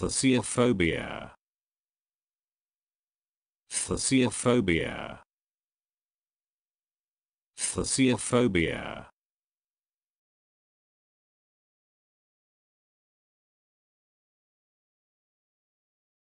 Thasiophobia. Thasiophobia. Thasiophobia.